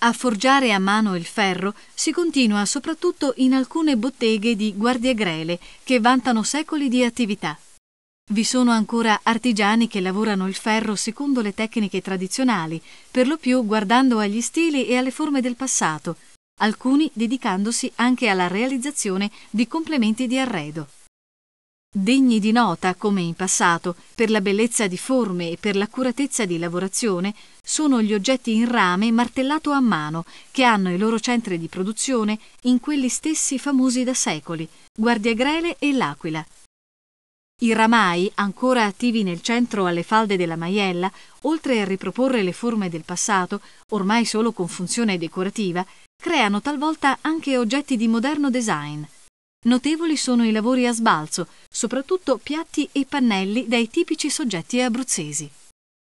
A forgiare a mano il ferro si continua soprattutto in alcune botteghe di guardiagrele che vantano secoli di attività. Vi sono ancora artigiani che lavorano il ferro secondo le tecniche tradizionali, per lo più guardando agli stili e alle forme del passato, alcuni dedicandosi anche alla realizzazione di complementi di arredo degni di nota come in passato per la bellezza di forme e per l'accuratezza di lavorazione, sono gli oggetti in rame martellato a mano che hanno i loro centri di produzione in quelli stessi famosi da secoli, Guardiagrele e L'Aquila. I ramai, ancora attivi nel centro alle falde della Maiella, oltre a riproporre le forme del passato, ormai solo con funzione decorativa, creano talvolta anche oggetti di moderno design – Notevoli sono i lavori a sbalzo, soprattutto piatti e pannelli dai tipici soggetti abruzzesi.